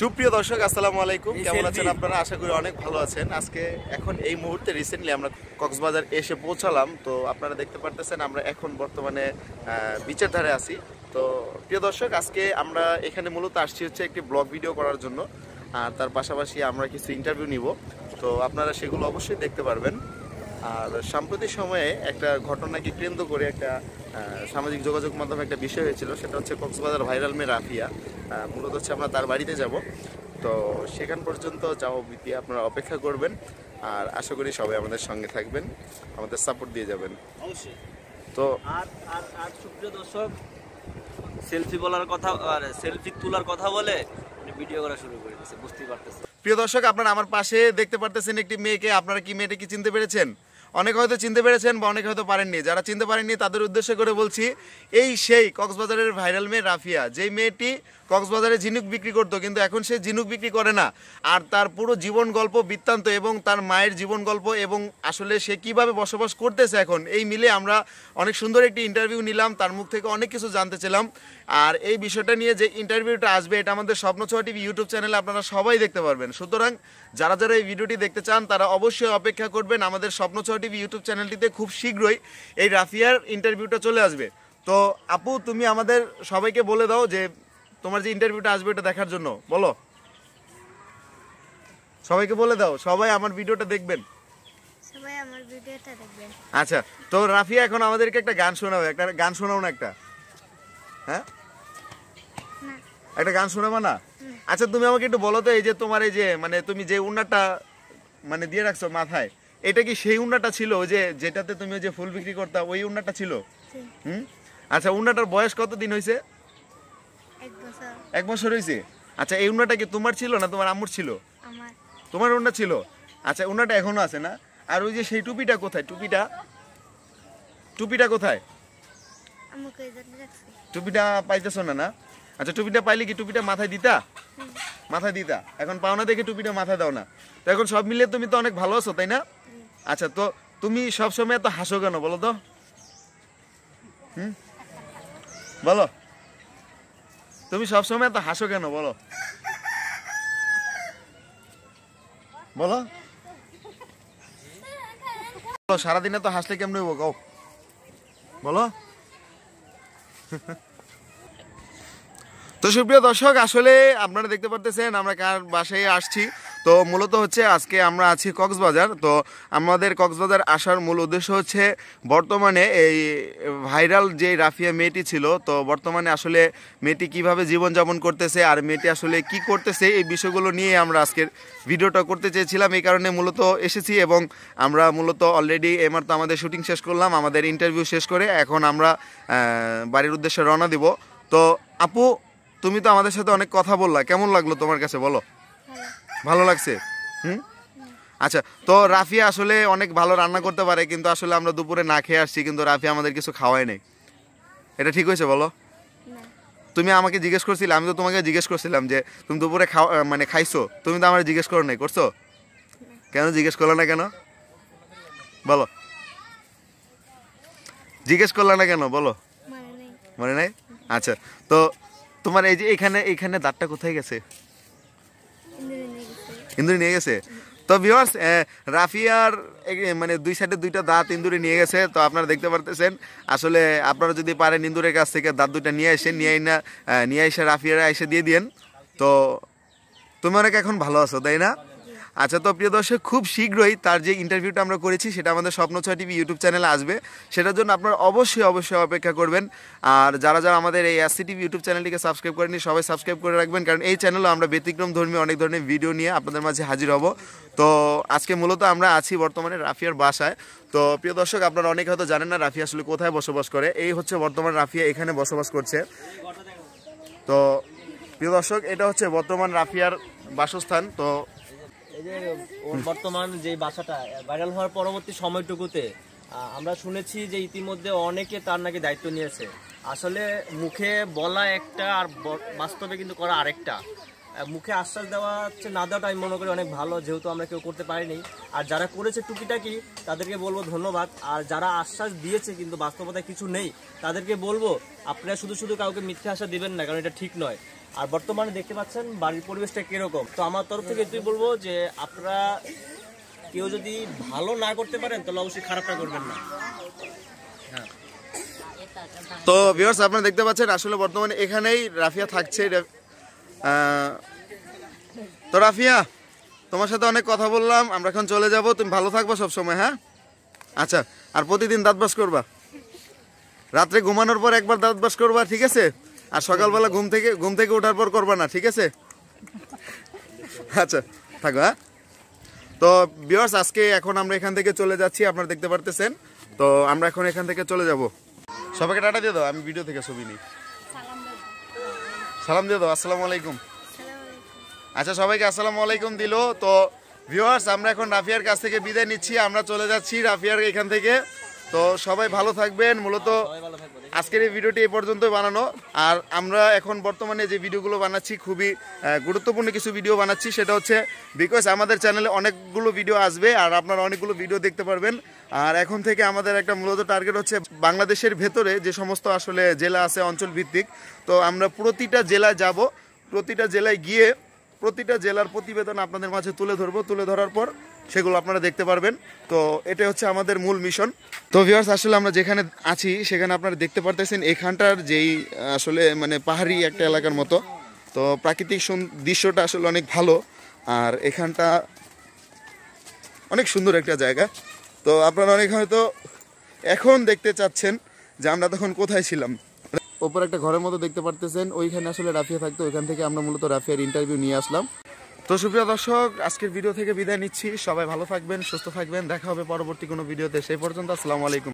সুপ্রিয় দর্শক আসসালামু আলাইকুম কেমন আছেন আপনারা আশা করি অনেক ভালো আছেন আজকে এখন এই মুহূর্তে রিসেন্টলি আমরা কক্সবাজার এসে পৌঁছালাম তো আপনারা দেখতে পারতেছেন আমরা এখন বর্তমানে বিচের ধারে আছি তো প্রিয় দর্শক আজকে আমরা এখানে মূলত আসছি হচ্ছে একটি ব্লগ ভিডিও করার জন্য আর তার পাশাপাশি আমরা কিছু ইন্টারভিউ নিব তো আপনারা সেগুলো অবশ্যই দেখতে পারবেন আর সাম্প্রতিক সময়ে একটা ঘটনাকে কেন্দ্র করে একটা সামাজিক যোগাযোগ মাধ্যমে একটা বিষয় হয়েছিল সেটা হচ্ছে কক্সবাজার ভাইরাল মেয়ে রাফিয়া মূলত হচ্ছে আমরা তার বাড়িতে যাব তো সেখান পর্যন্ত যাবো বিতি আপনারা অপেক্ষা করবেন আর আশা করি সবাই আমাদের সঙ্গে থাকবেন আমাদের সাপোর্ট দিয়ে যাবেন অবশ্যই তো আর আর দর্শক সেলফি বলার কথা আর সেলফি তোলার কথা বলে ভিডিও করা শুরু করে দিয়েছে বুঝতেই পারতেছে প্রিয় দর্শক আপনারা আমার পাশে দেখতে পারতেছেন একটি মেয়েকে আপনারা কি মেয়েটা কি চিনতে পেরেছেন অনেকে হয়তো চিনতে পেরেছেন বা অনেকে হয়তো পারেননি যারা চিনতে পারেননি তাদের উদ্দেশ্য করে বলছি এই সেই কক্সবাজারের ভাইরাল মেয়ে রাফিয়া যেই মেয়েটি কক্সবাজারে ঝিনুক বিক্রি করতো কিন্তু এখন সে ঝিনুক বিক্রি করে না আর তার পুরো জীবন গল্প বৃত্তান্ত এবং তার মায়ের জীবন গল্প এবং আসলে সে কিভাবে বসবাস করতেছে এখন এই মিলে আমরা অনেক সুন্দর একটি ইন্টারভিউ নিলাম তার মুখ থেকে অনেক কিছু জানতে চেলাম আর এই বিষয়টা নিয়ে যে ইন্টারভিউটা আসবে এটা আমাদের স্বপ্ন ছোয়া টিভি ইউটিউব চ্যানেলে আপনারা সবাই দেখতে পারবেন সুতরাং যারা যারা এই ভিডিওটি দেখতে চান তারা অবশ্যই অপেক্ষা করবেন আমাদের স্বপ্ন ছোয়া টিভি ইউটিউব চ্যানেলটিতে খুব শীঘ্রই এই রাফিয়ার ইন্টারভিউটা চলে আসবে তো আপু তুমি আমাদের সবাইকে বলে দাও যে তোমার যে ইন্টারভিউটা আসবে এটা দেখার জন্য বলো সবাইকে বলে দাও সবাই আমার ভিডিওটা দেখবেন সবাই আমার ভিডিওটা দেখবেন আচ্ছা তো রাফিয়া এখন আমাদেরকে একটা গান শোনাও একটা গান শোনাও না একটা হ্যাঁ একটা গান শোনাবা না আচ্ছা তুমি আমাকে একটু বলো তো এই যে তোমার এই যে মানে তুমি যে উন্নাটা মানে দিয়ে রাখছো মাথায় এটা কি সেই উন্নাটা ছিল ওই যে যেটাতে তুমি যে ফুল বিক্রি করতা ওই উন্নাটা ছিল হুম আচ্ছা উন্নাটার বয়স কত দিন হয়েছে এক বছর হয়েছে আচ্ছা এই উন্নাটা কি তোমার ছিল না তোমার আম্মুর ছিল তোমার উন্না ছিল আচ্ছা উন্নাটা এখনো আছে না আর ওই যে সেই টুপিটা কোথায় টুপিটা টুপিটা কোথায় টুপিটা পাইতেছ না না আচ্ছা টুপিটা পাইলে কি টুপিটা মাথায় দিতা মাথায় দিতা এখন পাওনা দেখে টুপিটা মাথায় দাও না তো এখন সব মিলিয়ে তুমি তো অনেক ভালো আছো তাই না আচ্ছা তো তুমি সবসময় এত হাসো কেন বলো তো হুম বলো তুমি সবসময় তো হাসো কেন বলো বলো বলো সারাদিনে তো হাসলে কেমন হইব কও বলো তো সুপ্রিয় দর্শক আসলে আপনারা দেখতে পারতেছেন আমরা কার বাসায় আসছি তো মূলত হচ্ছে আজকে আমরা আছি কক্সবাজার তো আমাদের কক্সবাজার আসার মূল উদ্দেশ্য হচ্ছে বর্তমানে এই ভাইরাল যে রাফিয়া মেয়েটি ছিল তো বর্তমানে আসলে মেয়েটি কীভাবে জীবনযাপন করতেছে আর মেয়েটি আসলে কি করতেছে এই বিষয়গুলো নিয়ে আমরা আজকের ভিডিওটা করতে চেয়েছিলাম এই কারণে মূলত এসেছি এবং আমরা মূলত অলরেডি এমার তো আমাদের শুটিং শেষ করলাম আমাদের ইন্টারভিউ শেষ করে এখন আমরা বাড়ির উদ্দেশ্যে রওনা দিব তো আপু তুমি তো আমাদের সাথে অনেক কথা বললা কেমন লাগলো তোমার কাছে বলো ভালো লাগছে হুম আচ্ছা তো রাফি আসলে অনেক ভালো রান্না করতে পারে কিন্তু আসলে আমরা দুপুরে না খেয়ে আসছি কিন্তু রাফি আমাদের কিছু খাওয়ায় নেই এটা ঠিক হয়েছে বলো তুমি আমাকে জিজ্ঞেস করছিলে আমি তো তোমাকে জিজ্ঞেস করছিলাম যে তুমি দুপুরে খাওয়া মানে খাইছো তুমি তো আমার জিজ্ঞেস করো নাই করছো কেন জিজ্ঞেস করলো না কেন বলো জিজ্ঞেস করলো না কেন বলো মনে মানে নাই আচ্ছা তো তোমার এই যে এখানে এখানে দাঁতটা কোথায় গেছে ইন্দুরি নিয়ে গেছে তো ভিওর্স রাফিয়ার মানে দুই সাইডে দুইটা দাঁত ইন্দুরি নিয়ে গেছে তো আপনারা দেখতে পারতেছেন আসলে আপনারা যদি পারেন ইন্দুরের কাছ থেকে দাঁত দুইটা নিয়ে আসেন নিয়ে না নিয়ে এসে রাফিয়ারা এসে দিয়ে দিন তো অনেক এখন ভালো আছো তাই না আচ্ছা তো প্রিয় দর্শক খুব শীঘ্রই তার যে ইন্টারভিউটা আমরা করেছি সেটা আমাদের স্বপ্ন ছয় টিভি ইউটিউব চ্যানেলে আসবে সেটার জন্য আপনারা অবশ্যই অবশ্যই অপেক্ষা করবেন আর যারা যারা আমাদের এই এসসি টিভি ইউটিউব চ্যানেলটিকে সাবস্ক্রাইব করেনি সবাই সাবস্ক্রাইব করে রাখবেন কারণ এই চ্যানেলও আমরা ব্যতিক্রম ধর্মী অনেক ধরনের ভিডিও নিয়ে আপনাদের মাঝে হাজির হব তো আজকে মূলত আমরা আছি বর্তমানে রাফিয়ার বাসায় তো প্রিয় দর্শক আপনারা অনেকে হয়তো জানেন না রাফিয়া আসলে কোথায় বসবাস করে এই হচ্ছে বর্তমান রাফিয়া এখানে বসবাস করছে তো প্রিয় দর্শক এটা হচ্ছে বর্তমান রাফিয়ার বাসস্থান তো বর্তমান যে বাসাটা ভাইরাল হওয়ার পরবর্তী সময়টুকুতে আমরা শুনেছি যে ইতিমধ্যে অনেকে তার নাকি দায়িত্ব নিয়েছে আসলে মুখে বলা একটা আর বাস্তবে কিন্তু করা আরেকটা মুখে আশ্বাস দেওয়া হচ্ছে না দেওয়াটা আমি মনে করি অনেক ভালো যেহেতু আমরা কেউ করতে পারিনি আর যারা করেছে টুকিটাকি তাদেরকে বলবো ধন্যবাদ আর যারা আশ্বাস দিয়েছে কিন্তু বাস্তবতায় কিছু নেই তাদেরকে বলবো আপনারা শুধু শুধু কাউকে মিথ্যে আশা দিবেন না কারণ এটা ঠিক নয় আর বর্তমানে দেখতে পাচ্ছেন বাড়ির পরিবেশটা কিরকম তো আমার তরফ থেকে তুই বলবো যে আপনারা কেউ যদি ভালো না করতে পারেন তাহলে অবশ্যই খারাপটা করবেন না তো ভিউয়ার্স আপনারা দেখতে পাচ্ছেন আসলে বর্তমানে এখানেই রাফিয়া থাকছে তো রাফিয়া তোমার সাথে অনেক কথা বললাম আমরা এখন চলে যাব তুমি ভালো থাকবা সব সময় হ্যাঁ আচ্ছা আর প্রতিদিন দাঁত বাস করবা রাত্রে ঘুমানোর পর একবার দাঁত বাস করবা ঠিক আছে আর সকালবেলা ঘুম থেকে ঘুম থেকে ওঠার পর করবা না ঠিক আছে আচ্ছা থাকো হ্যাঁ তো বিয়ার্স আজকে এখন আমরা এখান থেকে চলে যাচ্ছি আপনারা দেখতে পারতেছেন তো আমরা এখন এখান থেকে চলে যাব সবাইকে টাটা দিয়ে দাও আমি ভিডিও থেকে ছবি নিই সালাম দিয়ে দাও আসসালামু আলাইকুম আচ্ছা সবাইকে আসসালামু আলাইকুম দিল তো ভিওয়ার্স আমরা এখন রাফিয়ার কাছ থেকে বিদায় নিচ্ছি আমরা চলে যাচ্ছি রাফিয়ার এখান থেকে তো সবাই ভালো থাকবেন মূলত আজকের এই ভিডিওটি এ পর্যন্তই বানানো আর আমরা এখন বর্তমানে যে ভিডিওগুলো বানাচ্ছি খুবই গুরুত্বপূর্ণ কিছু ভিডিও বানাচ্ছি সেটা হচ্ছে বিকজ আমাদের চ্যানেলে অনেকগুলো ভিডিও আসবে আর আপনারা অনেকগুলো ভিডিও দেখতে পারবেন আর এখন থেকে আমাদের একটা মূলত টার্গেট হচ্ছে বাংলাদেশের ভেতরে যে সমস্ত আসলে জেলা আছে অঞ্চল ভিত্তিক তো আমরা প্রতিটা জেলায় যাব প্রতিটা জেলায় গিয়ে প্রতিটা জেলার প্রতিবেদন আপনাদের মাঝে তুলে ধরবো তুলে ধরার পর সেগুলো আপনারা দেখতে পারবেন তো এটা হচ্ছে আমাদের মূল মিশন তো ভিওয়ার্স আসলে আমরা যেখানে আছি সেখানে আপনারা দেখতে পারতেছেন এখানটার যেই আসলে মানে পাহাড়ি একটা এলাকার মতো তো প্রাকৃতিক দৃশ্যটা আসলে অনেক ভালো আর এখানটা অনেক সুন্দর একটা জায়গা তো আপনারা অনেক হয়তো এখন দেখতে চাচ্ছেন যে আমরা তখন কোথায় ছিলাম ওপর একটা ঘরের মতো দেখতে পারতেছেন ওইখানে আসলে রাফিয়া থাকতো ওইখান থেকে আমরা মূলত রাফিয়ার ইন্টারভিউ নিয়ে আসলাম তো সুপ্রিয় দর্শক আজকের ভিডিও থেকে বিদায় নিচ্ছি সবাই ভালো থাকবেন সুস্থ থাকবেন দেখা হবে পরবর্তী কোনো ভিডিওতে সেই পর্যন্ত আসসালামু আলাইকুম